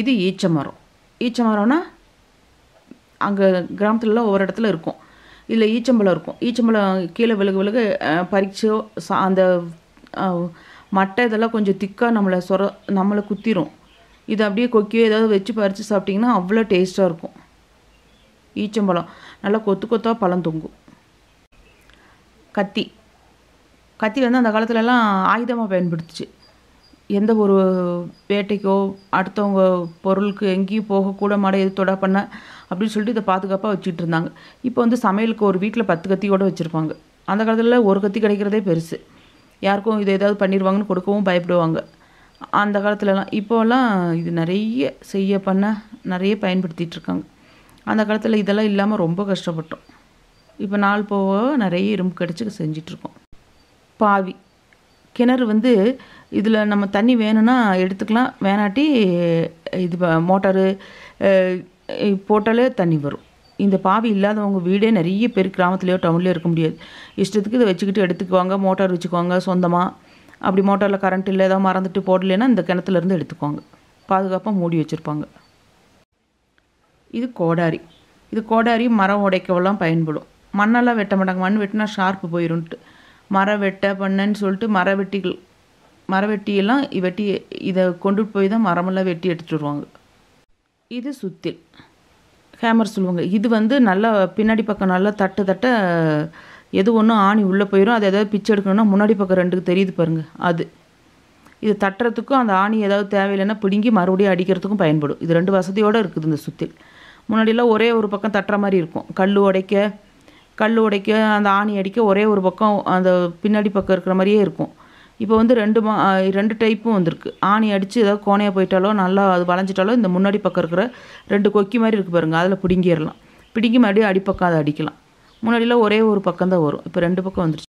இது ஈச்ச மரம் ஈச்ச மரம்னா அங்கே கிராமத்துலலாம் ஒவ்வொரு இடத்துல இருக்கும் இல்லை ஈச்சம்பழம் இருக்கும் ஈச்சம்பழம் கீழே விலகு விலகு பறிச்சோ சா அந்த மட்டை இதெல்லாம் கொஞ்சம் திக்காக நம்மளை சொர நம்மளை குத்திரும் இது அப்படியே கொக்கியோ ஏதாவது வச்சு பறித்து சாப்பிட்டிங்கன்னா அவ்வளோ டேஸ்ட்டாக இருக்கும் ஈச்சம்பழம் நல்லா கொத்து கொத்தாக பழம் தொங்கும் கத்தி கத்தி வந்து அந்த காலத்துலலாம் ஆயுதமாக பயன்படுத்துச்சு எந்த ஒரு வேட்டைக்கோ அடுத்தவங்க பொருளுக்கு எங்கேயும் போகக்கூட மாட எது தொட பண்ண அப்படின்னு சொல்லிட்டு இதை பாதுகாப்பாக வச்சுட்டு இருந்தாங்க இப்போ வந்து சமையலுக்கு ஒரு வீட்டில் பத்து கத்தியோடு வச்சுருப்பாங்க அந்த காலத்தில் ஒரு கத்தி கிடைக்கிறதே பெருசு யாருக்கும் இதை ஏதாவது பண்ணிடுவாங்கன்னு கொடுக்கவும் பயப்படுவாங்க அந்த காலத்துலலாம் இப்போலாம் இது நிறைய செய்ய பண்ண நிறைய பயன்படுத்திகிட்டு இருக்காங்க அந்த காலத்தில் இதெல்லாம் இல்லாமல் ரொம்ப கஷ்டப்பட்டோம் இப்போ நாள் போக நிறைய இரும்பு கடிச்சு செஞ்சிட்ருக்கோம் பாவி கிணறு வந்து இதில் நம்ம தண்ணி வேணும்னா எடுத்துக்கலாம் வேணாட்டி இது மோட்டாரு போட்டாலே தண்ணி வரும் இந்த பாவி இல்லாதவங்க வீடே நிறைய பேர் கிராமத்துலேயோ டவுன்லேயோ இருக்க முடியாது இஷ்டத்துக்கு இதை வச்சுக்கிட்டு எடுத்துக்குவாங்க மோட்டார் வச்சுக்குவாங்க சொந்தமாக அப்படி மோட்டாரில் கரண்ட் இல்லை ஏதாவது மறந்துட்டு போடலைன்னா இந்த கிணத்துலேருந்து எடுத்துக்குவாங்க பாதுகாப்பாக மூடி வச்சுருப்பாங்க இது கோடாரி இது கோடாரி மரம் உடைக்கவெல்லாம் பயன்படும் மண்ணெல்லாம் வெட்ட மாட்டாங்க மண் வெட்டினா ஷார்ப்பு போயிடும்ட்டு மரம் வெட்ட பண்ணன்னு சொல்லிட்டு மர வெட்டிகள் மரவெட்டியெல்லாம் வெட்டி இதை கொண்டுட்டு போய் தான் மரமெல்லாம் வெட்டி எடுத்துட்டு வருவாங்க இது சுத்தில் ஹேமர் சொல்லுவாங்க இது வந்து நல்லா பின்னாடி பக்கம் நல்லா தட்ட தட்ட எது ஒன்றும் ஆணி உள்ளே போயிடும் அதை எதாவது பிச்சை எடுக்கணும்னா முன்னாடி பக்கம் ரெண்டுக்கு தெரியுது பாருங்கள் அது இது தட்டுறதுக்கும் அந்த ஆணி ஏதாவது தேவையில்லைன்னா பிடுங்கி மறுபடியும் அடிக்கிறதுக்கும் பயன்படும் இது ரெண்டு வசதியோடு இருக்குது இந்த சுத்தில் முன்னாடியெல்லாம் ஒரே ஒரு பக்கம் தட்டுற மாதிரி இருக்கும் கல் உடைக்க கல் உடைக்க அந்த ஆணி அடிக்க ஒரே ஒரு பக்கம் அந்த பின்னாடி பக்கம் இருக்கிற மாதிரியே இருக்கும் இப்போ வந்து ரெண்டு மா ரெண்டு டைப்பும் வந்திருக்கு ஆணி அடித்து ஏதாவது கோணையாக போயிட்டாலோ நல்லா அது வளைஞ்சிட்டாலோ இந்த முன்னாடி பக்கம் இருக்கிற ரெண்டு கொக்கி மாதிரி இருக்குது பாருங்கள் அதில் பிடுங்கிடலாம் பிடுங்கி மறுபடியும் அடிப்பக்கம் அதை அடிக்கலாம் முன்னாடிலாம் ஒரே ஒரு பக்கம் தான் வரும் இப்போ ரெண்டு பக்கம் வந்துருச்சு